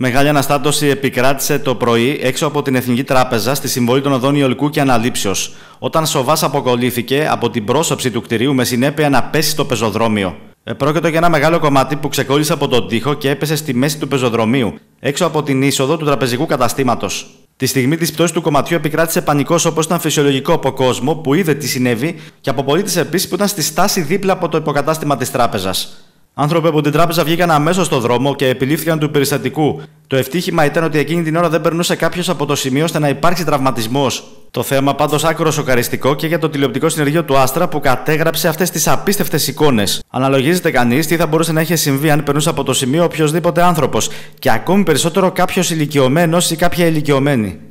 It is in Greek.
Μεγάλη αναστάτωση επικράτησε το πρωί έξω από την Εθνική Τράπεζα στη συμβολή των οδών Ιωλικού και Αναλήψεως, όταν σοβάς αποκολλήθηκε από την πρόσωψη του κτηρίου με συνέπεια να πέσει στο πεζοδρόμιο. Πρόκειτο για ένα μεγάλο κομμάτι που ξεκόλλησε από τον τοίχο και έπεσε στη μέση του πεζοδρομίου, έξω από την είσοδο του τραπεζικού καταστήματος. Τη στιγμή της πτώσης του κομματιού επικράτησε πανικός όπως ήταν φυσιολογικό από κόσμο που είδε τι συνέβη και από πολίτε επίσης που ήταν στη στάση δίπλα από το υποκατάστημα της τράπεζας. Άνθρωποι από την τράπεζα βγήκαν αμέσως στο δρόμο και επιλήφθηκαν του περιστατικού. Το ευτύχημα ήταν ότι εκείνη την ώρα δεν περνούσε κάποιος από το σημείο ώστε να υπάρξει τραυματισμός. Το θέμα πάντως άκρο σοκαριστικό και για το τηλεοπτικό συνεργείο του Άστρα που κατέγραψε αυτές τις απίστευτες εικόνες. Αναλογίζεται κανείς τι θα μπορούσε να έχει συμβεί αν περνούσε από το σημείο οποιοδήποτε άνθρωπος και ακόμη περισσότερο κάποιος ηλικιωμένος ή κάποια ηλικιωμένη.